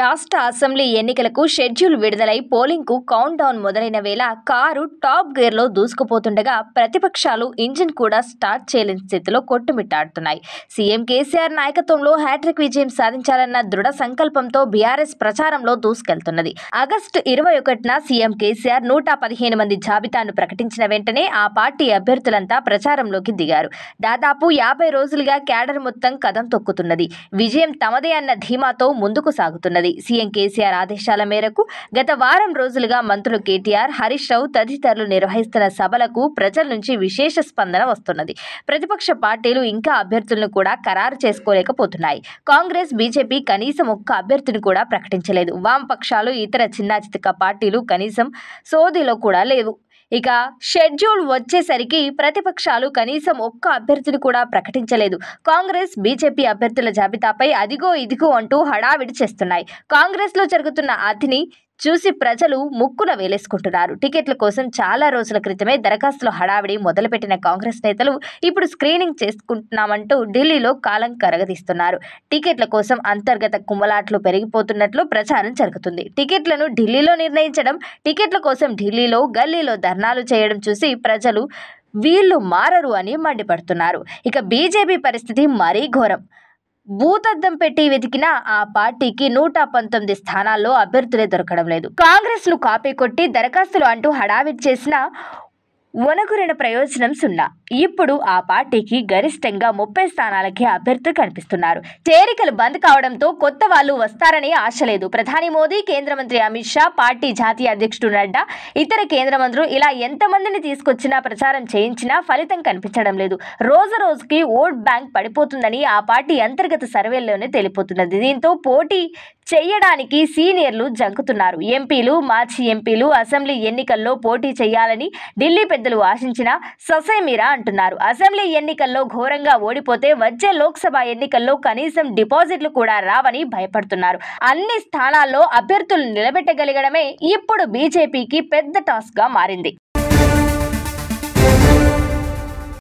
రాష్ట్ర అసెంబ్లీ ఎన్నికలకు షెడ్యూల్ విడుదలై పోలింగ్కు కౌంట్ డౌన్ మొదలైన వేళ కారు టాప్ గేర్లో దూసుకుపోతుండగా ప్రతిపక్షాలు ఇంజిన్ కూడా స్టార్ట్ చేయలేని స్థితిలో కొట్టుమిట్టాడుతున్నాయి సీఎం కేసీఆర్ నాయకత్వంలో హ్యాట్రిక్ విజయం సాధించాలన్న దృఢ సంకల్పంతో బీఆర్ఎస్ ప్రచారంలో దూసుకెళ్తున్నది ఆగస్టు ఇరవై ఒకటిన సీఎం కేసీఆర్ నూట పదిహేను మంది జాబితాను ప్రకటించిన వెంటనే ఆ పార్టీ అభ్యర్థులంతా ప్రచారంలోకి దిగారు దాదాపు యాభై రోజులుగా క్యాడర్ మొత్తం కదం తొక్కుతున్నది విజయం తమదే అన్న ధీమాతో ముందుకు సాగుతున్నది ఉన్నది సీఎం కేసీఆర్ ఆదేశాల మేరకు గత వారం రోజులుగా మంత్రులు కేటీఆర్ హరీష్ రావు తదితరులు నిర్వహిస్తున్న సభలకు ప్రజల నుంచి విశేష స్పందన వస్తున్నది ప్రతిపక్ష పార్టీలు ఇంకా అభ్యర్థులను కూడా ఖరారు చేసుకోలేకపోతున్నాయి కాంగ్రెస్ బీజేపీ కనీసం ఒక్క అభ్యర్థిని కూడా ప్రకటించలేదు వామపక్షాలు ఇతర చిన్నాచితక పార్టీలు కనీసం సోదిలో కూడా లేవు ఇక షెడ్యూల్ వచ్చేసరికి ప్రతిపక్షాలు కనీసం ఒక్క అభ్యర్థిని కూడా ప్రకటించలేదు కాంగ్రెస్ బీజేపీ అభ్యర్థుల జాబితాపై అదిగో ఇదిగో అంటూ హడావిడి చేస్తున్నాయి కాంగ్రెస్లో జరుగుతున్న అతిని చూసి ప్రజలు ముక్కున వేలేసుకుంటున్నారు టికెట్ల కోసం చాలా రోజుల క్రితమే దరఖాస్తుల హడావిడి మొదలుపెట్టిన కాంగ్రెస్ నేతలు ఇప్పుడు స్క్రీనింగ్ చేసుకుంటున్నామంటూ ఢిల్లీలో కాలం కరగదీస్తున్నారు టికెట్ల కోసం అంతర్గత కుమ్మలాట్లు పెరిగిపోతున్నట్లు ప్రచారం జరుగుతుంది టికెట్లను ఢిల్లీలో నిర్ణయించడం టికెట్ల కోసం ఢిల్లీలో గల్లీలో ధర్నాలు చేయడం చూసి ప్రజలు వీళ్ళు మారరు అని మండిపడుతున్నారు ఇక బీజేపీ పరిస్థితి మరీ ఘోరం భూతద్దం పెట్టి వెతికిన ఆ పార్టీకి నూట పంతొమ్మిది స్థానాల్లో అభ్యర్థులే దొరకడం లేదు కాంగ్రెస్ ను కాపీ కొట్టి దరఖాస్తులు అంటూ హడావిడి చేసిన వనకురిన ప్రయోజనం సున్నా ఇప్పుడు ఆ పార్టీకి గరిష్టంగా ముప్పై స్థానాలకే అభ్యర్థులు కనిపిస్తున్నారు చేరికలు బంద్ కావడంతో కొత్త వాళ్ళు వస్తారని ఆశ లేదు ప్రధాని మోదీ కేంద్ర మంత్రి అమిత్ షా పార్టీ జాతీయ అధ్యక్షుడు నడ్డా ఇతర కేంద్ర మంత్రులు ఇలా ఎంతమందిని తీసుకొచ్చినా ప్రచారం చేయించినా ఫలితం కనిపించడం లేదు రోజు రోజుకి ఓట్ బ్యాంక్ పడిపోతుందని ఆ పార్టీ అంతర్గత సర్వేల్లోనే తెలిపోతున్నది దీంతో పోటీ చేయడానికి సీనియర్లు జంకుతున్నారు ఎంపీలు మాజీ ఎంపీలు అసెంబ్లీ ఎన్నికల్లో పోటీ చేయాలని ఢిల్లీ పెద్దలు ఆశించిన ససేమిరా అంటున్నారు అసెంబ్లీ ఎన్నికల్లో ఘోరంగా ఓడిపోతే వచ్చే లోక్సభ ఎన్నికల్లో కనీసం డిపాజిట్లు కూడా రావని భయపడుతున్నారు అన్ని స్థానాల్లో అభ్యర్థులు నిలబెట్టగలగడమే ఇప్పుడు బీజేపీకి పెద్ద టాస్క్గా మారింది